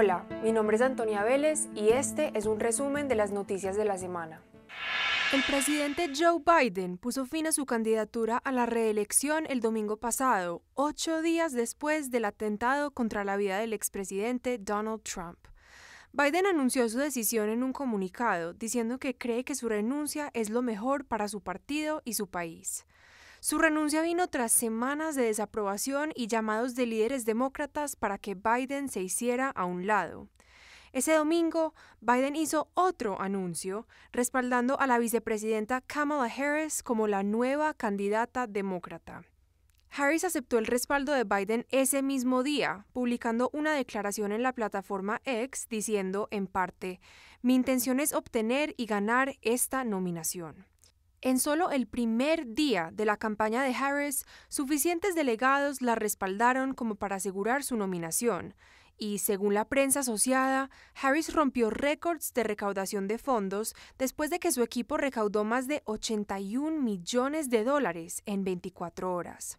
Hola, mi nombre es Antonia Vélez y este es un resumen de las noticias de la semana. El presidente Joe Biden puso fin a su candidatura a la reelección el domingo pasado, ocho días después del atentado contra la vida del expresidente Donald Trump. Biden anunció su decisión en un comunicado, diciendo que cree que su renuncia es lo mejor para su partido y su país. Su renuncia vino tras semanas de desaprobación y llamados de líderes demócratas para que Biden se hiciera a un lado. Ese domingo, Biden hizo otro anuncio, respaldando a la vicepresidenta Kamala Harris como la nueva candidata demócrata. Harris aceptó el respaldo de Biden ese mismo día, publicando una declaración en la plataforma X diciendo, en parte, mi intención es obtener y ganar esta nominación. En solo el primer día de la campaña de Harris, suficientes delegados la respaldaron como para asegurar su nominación, y según la prensa asociada, Harris rompió récords de recaudación de fondos después de que su equipo recaudó más de 81 millones de dólares en 24 horas.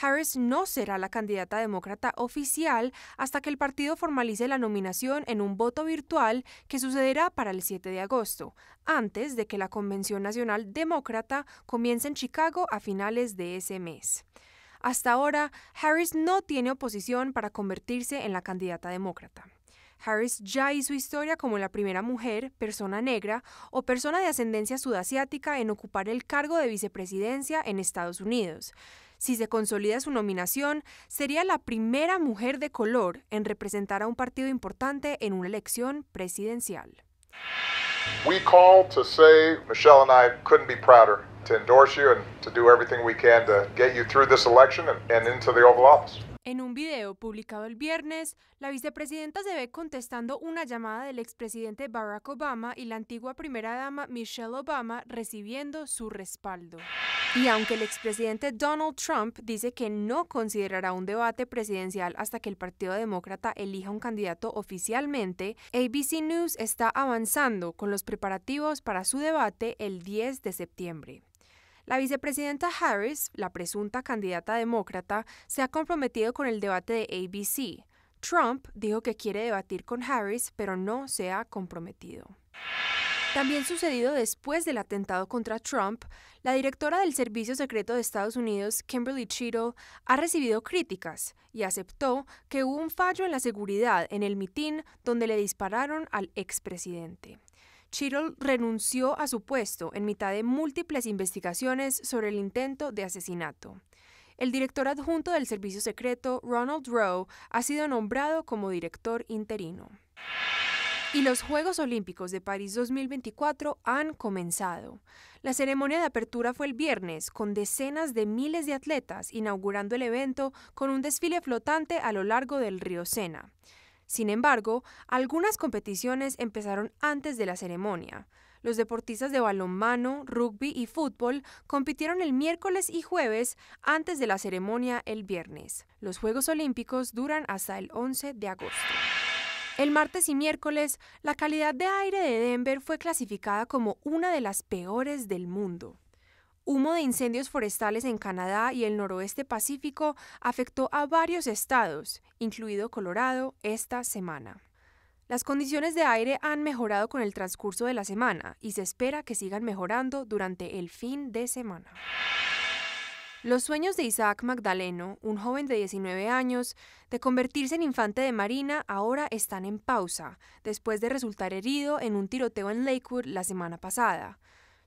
Harris no será la candidata demócrata oficial hasta que el partido formalice la nominación en un voto virtual que sucederá para el 7 de agosto, antes de que la Convención Nacional Demócrata comience en Chicago a finales de ese mes. Hasta ahora, Harris no tiene oposición para convertirse en la candidata demócrata. Harris ya hizo historia como la primera mujer, persona negra o persona de ascendencia sudasiática en ocupar el cargo de vicepresidencia en Estados Unidos. Si se consolida su nominación, sería la primera mujer de color en representar a un partido importante en una elección presidencial. We call to say Michelle and I couldn't be prouder to endorse you and to do everything we can to get you through this election and into the Oval Office. En un video publicado el viernes, la vicepresidenta se ve contestando una llamada del expresidente Barack Obama y la antigua primera dama Michelle Obama recibiendo su respaldo. Y aunque el expresidente Donald Trump dice que no considerará un debate presidencial hasta que el Partido Demócrata elija un candidato oficialmente, ABC News está avanzando con los preparativos para su debate el 10 de septiembre. La vicepresidenta Harris, la presunta candidata demócrata, se ha comprometido con el debate de ABC. Trump dijo que quiere debatir con Harris, pero no se ha comprometido. También sucedido después del atentado contra Trump, la directora del Servicio Secreto de Estados Unidos, Kimberly Cheadle, ha recibido críticas y aceptó que hubo un fallo en la seguridad en el mitin donde le dispararon al expresidente. Chirol renunció a su puesto en mitad de múltiples investigaciones sobre el intento de asesinato. El director adjunto del Servicio Secreto, Ronald Rowe, ha sido nombrado como director interino. Y los Juegos Olímpicos de París 2024 han comenzado. La ceremonia de apertura fue el viernes, con decenas de miles de atletas inaugurando el evento con un desfile flotante a lo largo del río Sena. Sin embargo, algunas competiciones empezaron antes de la ceremonia. Los deportistas de balonmano, rugby y fútbol compitieron el miércoles y jueves antes de la ceremonia el viernes. Los Juegos Olímpicos duran hasta el 11 de agosto. El martes y miércoles, la calidad de aire de Denver fue clasificada como una de las peores del mundo humo de incendios forestales en Canadá y el noroeste pacífico afectó a varios estados, incluido Colorado, esta semana. Las condiciones de aire han mejorado con el transcurso de la semana y se espera que sigan mejorando durante el fin de semana. Los sueños de Isaac Magdaleno, un joven de 19 años, de convertirse en infante de marina ahora están en pausa, después de resultar herido en un tiroteo en Lakewood la semana pasada.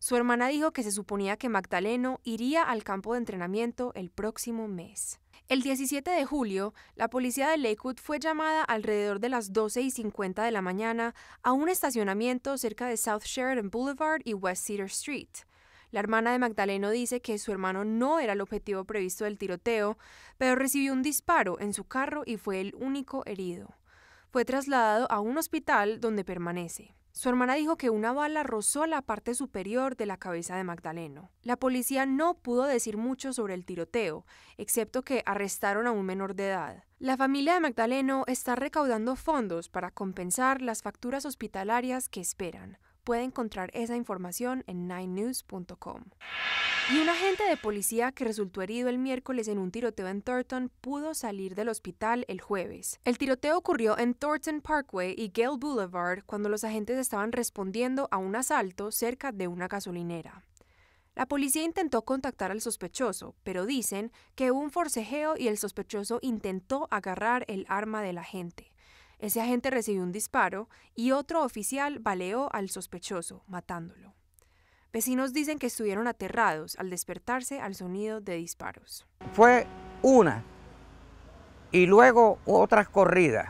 Su hermana dijo que se suponía que Magdaleno iría al campo de entrenamiento el próximo mes. El 17 de julio, la policía de Lakewood fue llamada alrededor de las 12 y 50 de la mañana a un estacionamiento cerca de South Sheridan Boulevard y West Cedar Street. La hermana de Magdaleno dice que su hermano no era el objetivo previsto del tiroteo, pero recibió un disparo en su carro y fue el único herido. Fue trasladado a un hospital donde permanece. Su hermana dijo que una bala rozó la parte superior de la cabeza de Magdaleno. La policía no pudo decir mucho sobre el tiroteo, excepto que arrestaron a un menor de edad. La familia de Magdaleno está recaudando fondos para compensar las facturas hospitalarias que esperan puede encontrar esa información en 9news.com. Y un agente de policía que resultó herido el miércoles en un tiroteo en Thornton pudo salir del hospital el jueves. El tiroteo ocurrió en Thornton Parkway y Gale Boulevard cuando los agentes estaban respondiendo a un asalto cerca de una gasolinera. La policía intentó contactar al sospechoso, pero dicen que hubo un forcejeo y el sospechoso intentó agarrar el arma del agente. Ese agente recibió un disparo y otro oficial baleó al sospechoso, matándolo. Vecinos dicen que estuvieron aterrados al despertarse al sonido de disparos. Fue una y luego otras corridas.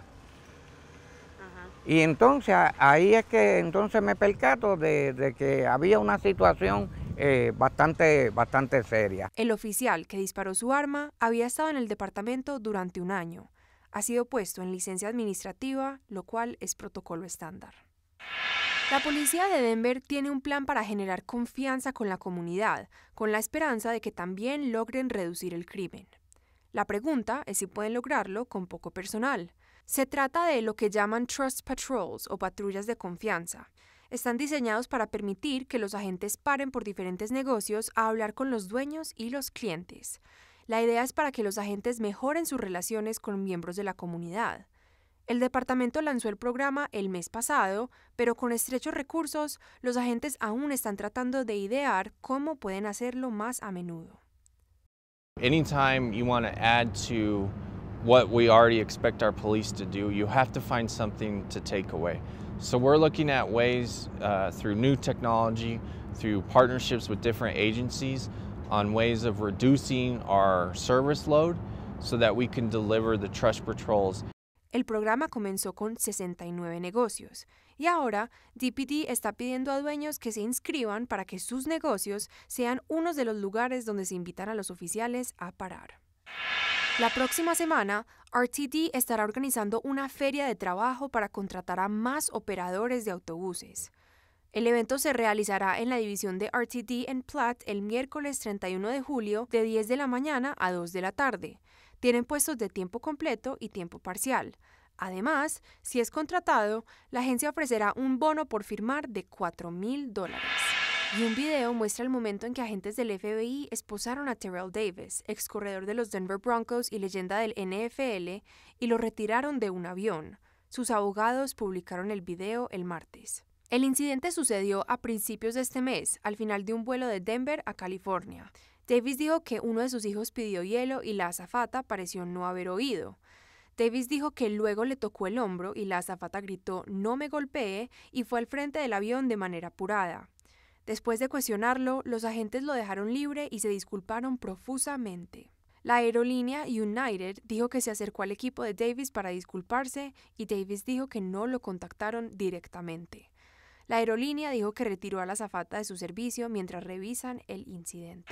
Y entonces ahí es que entonces me percato de, que había una situación eh, bastante, bastante seria. El oficial que disparó su arma había estado en el departamento durante un año ha sido puesto en licencia administrativa, lo cual es protocolo estándar. La policía de Denver tiene un plan para generar confianza con la comunidad, con la esperanza de que también logren reducir el crimen. La pregunta es si pueden lograrlo con poco personal. Se trata de lo que llaman Trust Patrols o patrullas de confianza. Están diseñados para permitir que los agentes paren por diferentes negocios a hablar con los dueños y los clientes. La idea es para que los agentes mejoren sus relaciones con miembros de la comunidad. El departamento lanzó el programa el mes pasado, pero con estrechos recursos, los agentes aún están tratando de idear cómo pueden hacerlo más a menudo. Anytime you want to add to what we already expect our police to do, you have to find something to take away. So we're looking at ways uh, through new technology, through partnerships with different agencies on ways of reducing our service load so that we can deliver the patrols. El programa comenzó con 69 negocios y ahora DPD está pidiendo a dueños que se inscriban para que sus negocios sean unos de los lugares donde se invitan a los oficiales a parar. La próxima semana, RTD estará organizando una feria de trabajo para contratar a más operadores de autobuses. El evento se realizará en la división de RTD en Platt el miércoles 31 de julio de 10 de la mañana a 2 de la tarde. Tienen puestos de tiempo completo y tiempo parcial. Además, si es contratado, la agencia ofrecerá un bono por firmar de 4 mil dólares. Y un video muestra el momento en que agentes del FBI esposaron a Terrell Davis, ex corredor de los Denver Broncos y leyenda del NFL, y lo retiraron de un avión. Sus abogados publicaron el video el martes. El incidente sucedió a principios de este mes, al final de un vuelo de Denver a California. Davis dijo que uno de sus hijos pidió hielo y la azafata pareció no haber oído. Davis dijo que luego le tocó el hombro y la azafata gritó no me golpee y fue al frente del avión de manera apurada. Después de cuestionarlo, los agentes lo dejaron libre y se disculparon profusamente. La aerolínea United dijo que se acercó al equipo de Davis para disculparse y Davis dijo que no lo contactaron directamente. La aerolínea dijo que retiró a la zafata de su servicio mientras revisan el incidente.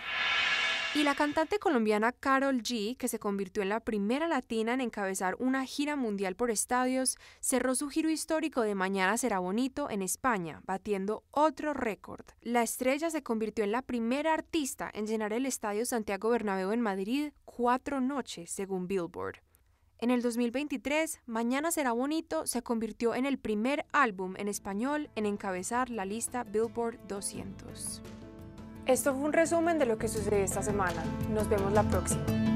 Y la cantante colombiana Carol G, que se convirtió en la primera latina en encabezar una gira mundial por estadios, cerró su giro histórico de Mañana será bonito en España, batiendo otro récord. La estrella se convirtió en la primera artista en llenar el estadio Santiago Bernabéu en Madrid cuatro noches, según Billboard. En el 2023, Mañana será bonito se convirtió en el primer álbum en español en encabezar la lista Billboard 200. Esto fue un resumen de lo que sucedió esta semana. Nos vemos la próxima.